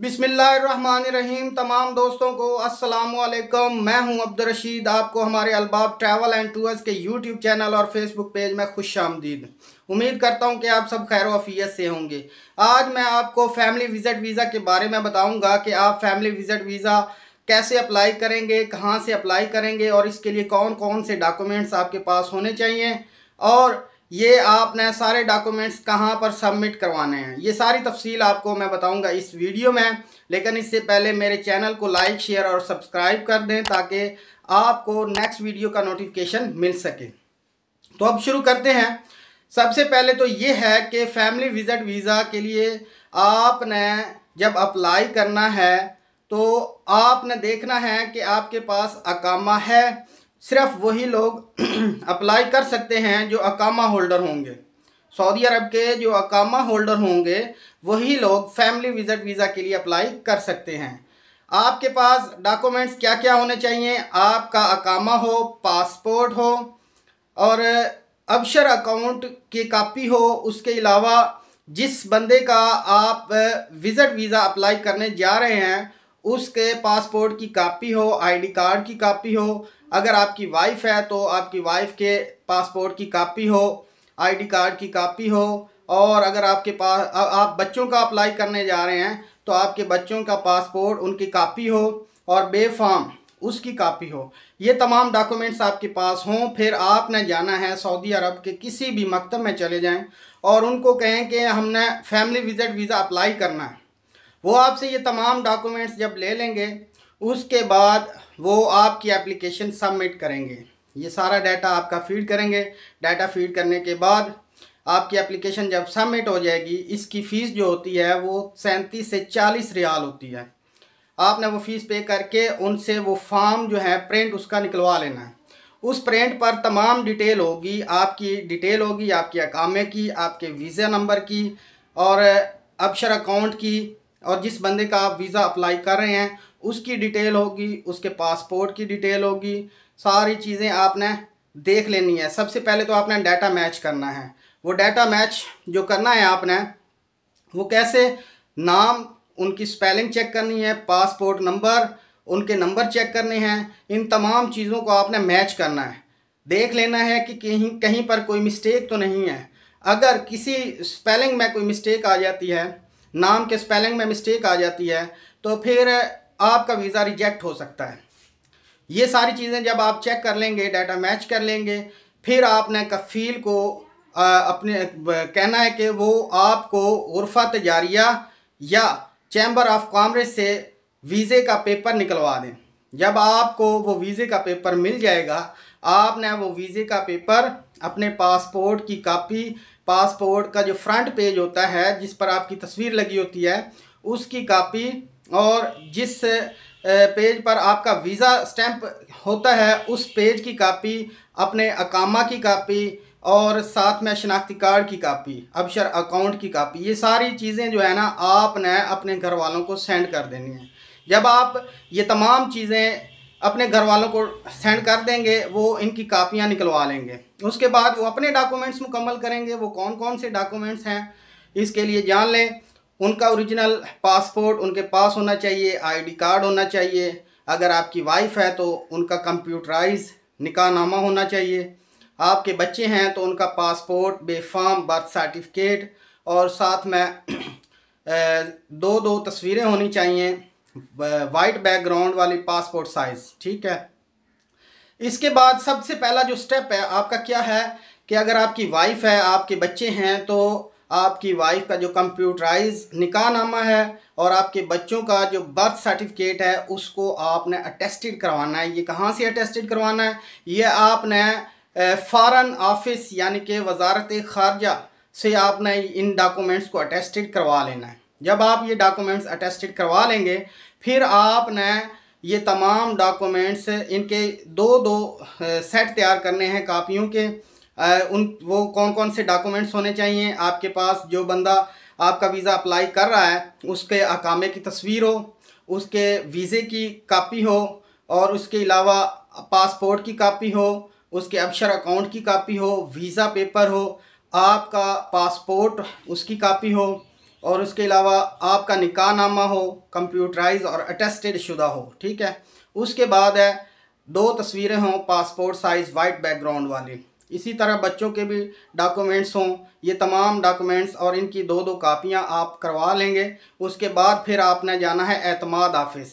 बिसमीम तमाम दोस्तों को अस्सलाम मैं हूं अब्दुल रशीद आपको हमारे अलबाब ट्रैवल एंड टूर्स के यूट्यूब चैनल और फेसबुक पेज में खुश आमदीद उम्मीद करता हूं कि आप सब खैर वफ़ीत से होंगे आज मैं आपको फैमिली विज़िट वीज़ा के बारे में बताऊंगा कि आप फैमिली विज़िट वीज़ा कैसे अप्लाई करेंगे कहाँ से अप्लाई करेंगे और इसके लिए कौन कौन से डॉक्यूमेंट्स आपके पास होने चाहिए और ये आपने सारे डॉक्यूमेंट्स कहाँ पर सबमिट करवाने हैं ये सारी तफसील आपको मैं बताऊंगा इस वीडियो में लेकिन इससे पहले मेरे चैनल को लाइक शेयर और सब्सक्राइब कर दें ताकि आपको नेक्स्ट वीडियो का नोटिफिकेशन मिल सके तो अब शुरू करते हैं सबसे पहले तो ये है कि फैमिली विज़िट वीज़ा के लिए आपने जब अप्लाई करना है तो आपने देखना है कि आपके पास अकामा है सिर्फ वही लोग अप्लाई कर सकते हैं जो अकामा होल्डर होंगे सऊदी अरब के जो अकामा होल्डर होंगे वही लोग फैमिली विज़िट वीज़ा के लिए अप्लाई कर सकते हैं आपके पास डॉक्यूमेंट्स क्या क्या होने चाहिए आपका अकामा हो पासपोर्ट हो और अबशर अकाउंट की कापी हो उसके अलावा जिस बंदे का आप विज़िट वीज़ा अप्लाई करने जा रहे हैं उसके पासपोर्ट की कापी हो आईडी कार्ड की कापी हो अगर आपकी वाइफ है तो आपकी वाइफ के पासपोर्ट की कापी हो आईडी कार्ड की कापी हो और अगर आपके पास आप बच्चों का अप्लाई करने जा रहे हैं तो आपके बच्चों का पासपोर्ट उनकी कापी हो और बे फॉर्म उसकी कापी हो ये तमाम डॉक्यूमेंट्स आपके पास हों फिर आपने जाना है सऊदी अरब के किसी भी मकतब में चले जाएं और उनको कहें कि हमने फैमिली विज़िट वीज़ा अप्लाई करना है वो आपसे ये तमाम डॉक्यूमेंट्स जब ले लेंगे उसके बाद वो आपकी एप्लीकेशन सबमिट करेंगे ये सारा डाटा आपका फीड करेंगे डाटा फीड करने के बाद आपकी एप्लीकेशन जब सबमिट हो जाएगी इसकी फ़ीस जो होती है वो सैंतीस से चालीस रियाल होती है आपने वो फ़ीस पे करके उनसे वो फॉर्म जो है प्रिंट उसका निकलवा लेना है उस प्रिंट पर तमाम डिटेल होगी आपकी डिटेल होगी आपके अकामे की आपके वीज़ा नंबर की और अक्षर अकाउंट की और जिस बंदे का आप वीज़ा अप्लाई कर रहे हैं उसकी डिटेल होगी उसके पासपोर्ट की डिटेल होगी सारी चीज़ें आपने देख लेनी है सबसे पहले तो आपने डाटा मैच करना है वो डाटा मैच जो करना है आपने वो कैसे नाम उनकी स्पेलिंग चेक करनी है पासपोर्ट नंबर उनके नंबर चेक करने हैं इन तमाम चीज़ों को आपने मैच करना है देख लेना है कि कहीं कहीं पर कोई मिस्टेक तो नहीं है अगर किसी स्पेलिंग में कोई मिस्टेक आ जाती है नाम के स्पेलिंग में मिस्टेक आ जाती है तो फिर आपका वीज़ा रिजेक्ट हो सकता है ये सारी चीज़ें जब आप चेक कर लेंगे डाटा मैच कर लेंगे फिर आपने कफ़ील को आ, अपने कहना है कि वो आपको उर्फा तजारिया या चैम्बर ऑफ कॉमर्स से वीज़े का पेपर निकलवा दें जब आपको वो वीज़े का पेपर मिल जाएगा आपने वो वीज़े का पेपर अपने पासपोर्ट की कापी पासपोर्ट का जो फ्रंट पेज होता है जिस पर आपकी तस्वीर लगी होती है उसकी कापी और जिस पेज पर आपका वीज़ा स्टैंप होता है उस पेज की कापी अपने अकामा की कापी और साथ में शनाख्ती कार्ड की कापी अबशर अकाउंट की कापी ये सारी चीज़ें जो है ना आपने अपने घर वालों को सेंड कर देनी है जब आप ये तमाम चीज़ें अपने घर वालों को सेंड कर देंगे वो इनकी कापियाँ निकलवा लेंगे उसके बाद वो अपने डॉक्यूमेंट्स मुकम्मल करेंगे वो कौन कौन से डॉक्यूमेंट्स हैं इसके लिए जान लें उनका ओरिजिनल पासपोर्ट उनके पास होना चाहिए आईडी कार्ड होना चाहिए अगर आपकी वाइफ है तो उनका कंप्यूटराइज निकाहनामा होना चाहिए आपके बच्चे हैं तो उनका पासपोर्ट बेफाम बर्थ सर्टिफिकेट और साथ में दो दो तस्वीरें होनी चाहिए वाइट बैकग्राउंड वाली पासपोर्ट साइज़ ठीक है इसके बाद सबसे पहला जो स्टेप है आपका क्या है कि अगर आपकी वाइफ है आपके बच्चे हैं तो आपकी वाइफ का जो कंप्यूटराइज निकाहनामा है और आपके बच्चों का जो बर्थ सर्टिफिकेट है उसको आपने अटेस्टेड करवाना है ये कहाँ से अटेस्टेड करवाना है ये आपने फ़ारन ऑफिस यानी कि वजारत ख़ारजा से आपने इन डॉक्यूमेंट्स को अटेस्टेड करवा लेना है जब आप ये डॉक्यूमेंट्स अटेस्टेड करवा लेंगे फिर आपने ये तमाम डॉक्यूमेंट्स इनके दो दो सेट तैयार करने हैं कापियों के आ, उन वो कौन कौन से डॉक्यूमेंट्स होने चाहिए आपके पास जो बंदा आपका वीज़ा अप्लाई कर रहा है उसके अकामे की तस्वीर हो उसके वीज़े की कापी हो और उसके अलावा पासपोर्ट की कापी हो उसके अफसर अकाउंट की कापी हो वीज़ा पेपर हो आपका पासपोर्ट उसकी कापी हो और उसके अलावा आपका निका नामा हो कंप्यूटराइज और अटेस्टेड शुदा हो ठीक है उसके बाद है दो तस्वीरें हों पासपोर्ट साइज़ वाइट बैकग्राउंड वाली इसी तरह बच्चों के भी डॉक्यूमेंट्स हों ये तमाम डॉक्यूमेंट्स और इनकी दो दो कापियाँ आप करवा लेंगे उसके बाद फिर आपने जाना है एतमाद ऑफिस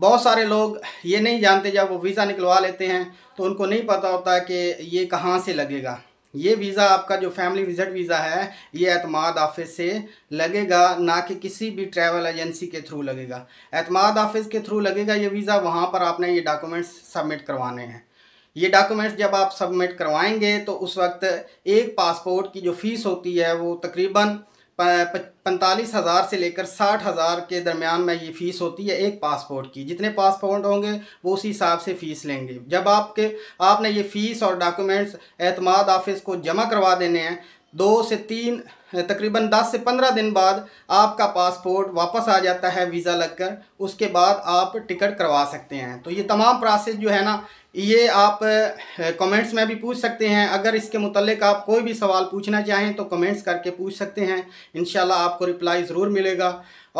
बहुत सारे लोग ये नहीं जानते जब वो वीज़ा निकलवा लेते हैं तो उनको नहीं पता होता कि ये कहाँ से लगेगा ये वीज़ा आपका जो फैमिली विजिट वीज़ा है ये अतमाद ऑफिस से लगेगा ना कि किसी भी ट्रैवल एजेंसी के थ्रू लगेगा अतमाद ऑफिस के थ्रू लगेगा ये वीज़ा वहाँ पर आपने ये डॉक्यूमेंट्स सबमिट करवाने हैं ये डॉक्यूमेंट्स जब आप सबमिट करवाएंगे तो उस वक्त एक पासपोर्ट की जो फ़ीस होती है वो तकरीबन पैंतालीस हज़ार से लेकर साठ हज़ार के दरमियान में ये फ़ीस होती है एक पासपोर्ट की जितने पासपोर्ट होंगे वो उसी हिसाब से फ़ीस लेंगे जब आपके आपने ये फ़ीस और डॉक्यूमेंट्स एतमाद ऑफिस को जमा करवा देने हैं दो से तीन तकरीबन दस से पंद्रह दिन बाद आपका पासपोर्ट वापस आ जाता है वीज़ा लगकर उसके बाद आप टिकट करवा सकते हैं तो ये तमाम प्रोसेस जो है ना ये आप कमेंट्स में भी पूछ सकते हैं अगर इसके मतलब आप कोई भी सवाल पूछना चाहें तो कमेंट्स करके पूछ सकते हैं इन आपको रिप्लाई ज़रूर मिलेगा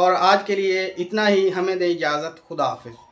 और आज के लिए इतना ही हमें दें इजाज़त खुदा